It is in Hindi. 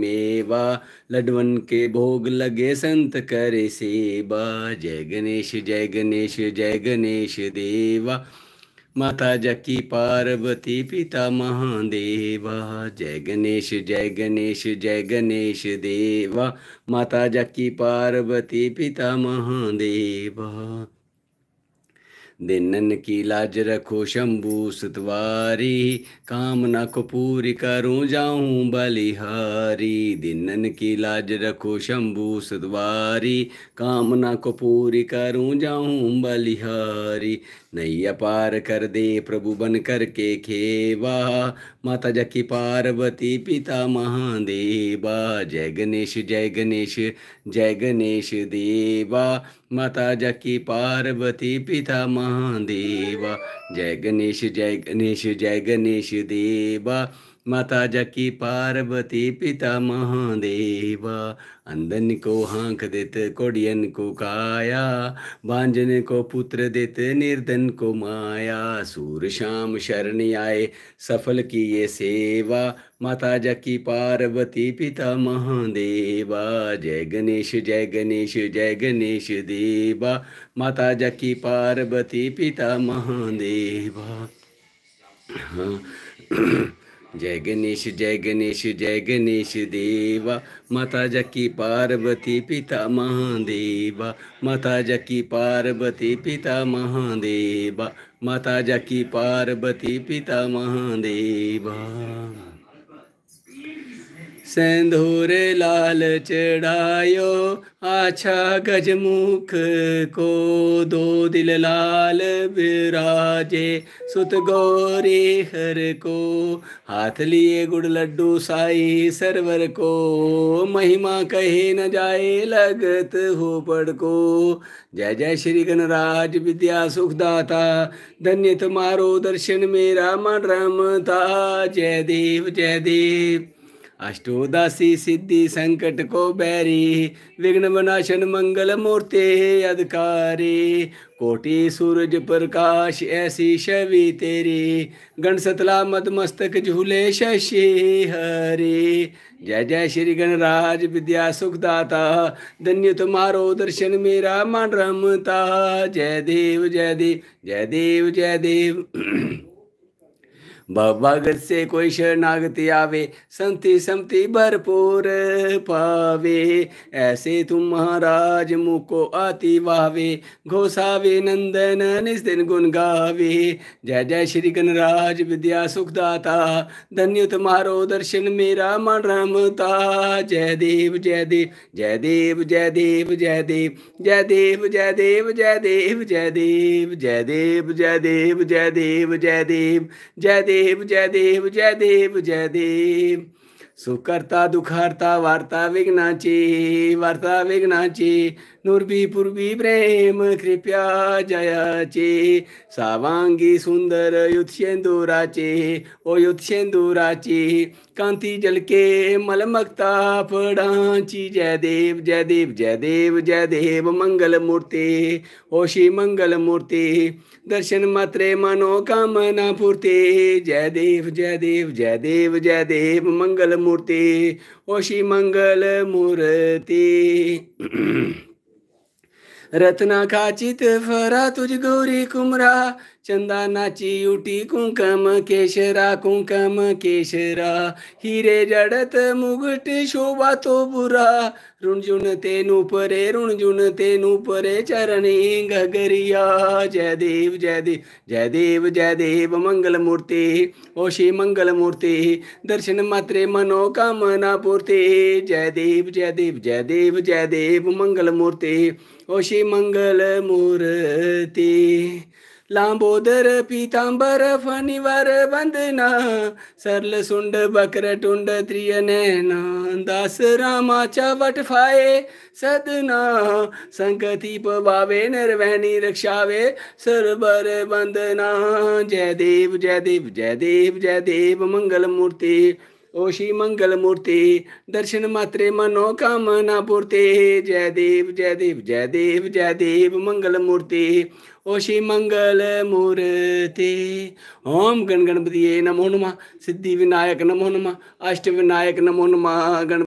मेवा लडवन के भोग लगे संत करे सेवा जय गणेश जय गणेश जय गणेश देवा माता जकी पार्वती पिता महादेवा जय गणेश जय गणेश जय गणेश देवा माता जकी पार्वती पिता महादेवा दिनन की लाज रखो शंभू सुतवारी कामना को पूरी करूं जाऊं बलिहारी दिनन की लाज रखो शंभू सुतवारी कामना को पूरी करूं जाऊं बलिहारी नैया पार कर दे प्रभु बन कर के खेवा माता जकी पार्वती पिता महादेवा जय गणेश जय गणेश जय गणेश देवा माता जकी पार्वती पिता महा देव जय गणेश जय गणेश जय गणेश देवा माता जकी पार्वती पिता महादेवा अंधन को हाँक देत कोडियन को काया बांजन को पुत्र देत निर्धन को माया सूर शाम शरण आए सफल की ये सेवा माता जकी पार्वती पिता महादेवा जय गणेश जय गणेश जय गणेश देवा माता जकी पार्वती पिता महादेवा हाँ जय गणेश जय गणेश जय गणेश देवा माता जकी पार्वती पिता महादेवा माता जकी पार्वती पिता महादेवा माता जकी पार्वती पिता महादेवा सिंदूर लाल चढ़ायो आछा गजमुख को दो दिल लाल विराजे सुत गौरी हर को हाथ लिए गुड़ लड्डू साई सरवर को महिमा कहे न जाए लगत हो पड़ को जय जय श्री गणराज विद्या सुखदाता धन्य तुम्हारो दर्शन मेरा मन रमता जय देव जय देव अष्टोदासी सिद्धि संकट को बैरी विघ्न विनाशन मंगल मूर्ते अधिकारी कोटि सूरज प्रकाश ऐसी छवि तेरी गण सतला मद मस्तक झूले शशि हरि जय जय श्री गणराज विद्या सुखदाता धन्य तुम्हारो दर्शन मेरा मन रमता जय देव जय देव जय देव जय देव बाबा से कोई शरणागति आवे संति समति भरपूर पावे ऐसे तुम महाराज मुको आती वावे घोसावे नंदन निस दिन गुण गावे जय जय श्री गणराज विद्या सुखदाता धन्य तुम्हारो दर्शन मेरा मन रमता जय देव जय देव जय देव जय देव जय देव जय देव जय देव जय देव जय देव जय देव जय देव जय देव जय देव जय देव देव जय देव जय देव जय देव सुकर्ता दुखर्ता वार्ता ची वार्ता ची नुर्वी पूर्वी प्रेम कृपया जयाची सावांगी सुंदर युद्धेंदुराची ओ ची कांति जल के मलमक्ता ची जय देव जय देव जय देव जय देव मंगल मूर्ति ओ श्री मंगल मूर्ति दर्शन मात्रे मनोकामना पूर्ति जय देव जय देव जय देव जय देव मंगल मूर्ति ओ श्री मंगल मूर्ति रत्ना काचित फरा तुझ गौरी कुमरा चंदनाची युटी कुंकम केशरा कुंकम केशरा हिरे जडत मुगट शोभा तो बुरा रुणजुन तेनु परे रुणजुन तेनु परे चरणी घगरिया जय देव जय देव जय देव जय देव मंगल मूर्ति ओ श्री मंगल मूर्ति दर्शन मात्रे मनोकामना पूर्ति जय देव जय देव जय देव जय देव मंगल मूर्ति ओ श्री मंगल मूर्ति लांबोदर पीतांबर फनिवर वंदना सरल सुंड बकर टुंड त्रियनैना दास रामा चावट फाए सदना संगति पवावे निर्वहनी रक्षावे सरबर वंदना जय देव जय देव जय देव जय देव मंगल मूर्ति ओशी मंगल मूर्ति दर्शन मात्रे मनोकामना पूर्ति जय देव जय देव जय देव जय देव मंगल मूर्ति ओ श्री मंगल मूर्ति ओम गण गणपति नमो नमः सिद्धि विनायक नमो नमः अष्ट विनायक नमो नमः गण